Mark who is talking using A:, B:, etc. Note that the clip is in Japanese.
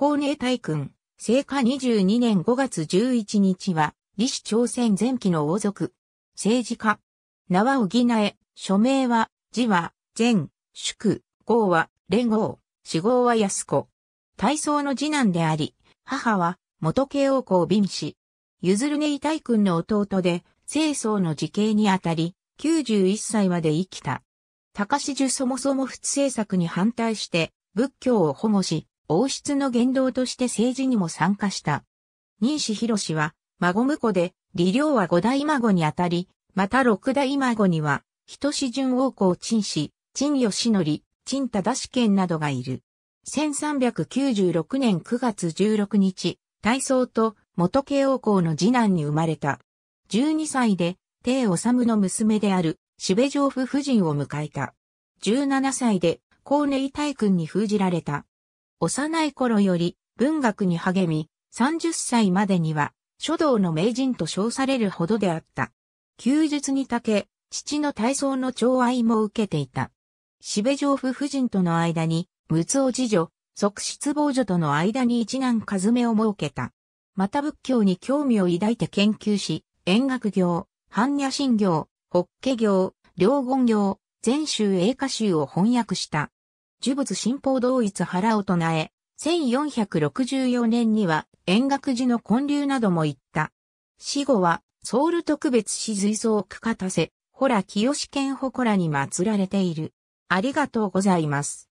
A: 公明大君、聖火22年5月11日は、李氏朝鮮前期の王族、政治家、名は補え、署名は、字は、前、祝、号は、連合、死号は安子。大操の次男であり、母は、元慶王公敏氏。ゆずるねい大君の弟で、清宗の時系にあたり、91歳まで生きた。高志樹そもそも仏政策に反対して、仏教を保護し、王室の言動として政治にも参加した。西博は、孫婿で、李良は五代孫にあたり、また六代孫には、人志順王公陳氏、陳義則、陳忠志賢などがいる。1396年9月16日、大宗と元慶王公の次男に生まれた。12歳で、帝治の娘である、渋部城夫夫人を迎えた。17歳で、高寧大君に封じられた。幼い頃より文学に励み、30歳までには書道の名人と称されるほどであった。休日にたけ、父の体操の寵愛も受けていた。シベ上夫婦人との間に、むつお次女、側室傍女との間に一男かずめを設けた。また仏教に興味を抱いて研究し、演学業、般若心業、法華業、両言業、全集英歌集を翻訳した。呪物神宝同一腹を唱え、1464年には円覚寺の建立なども行った。死後は、ソウル特別死随想区片瀬、ほら清県祠に祀られている。ありがとうございます。